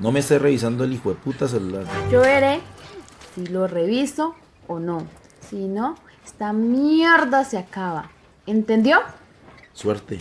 No me esté revisando el hijo de puta celular. Yo veré si lo reviso o no. Si no, esta mierda se acaba. ¿Entendió? Suerte.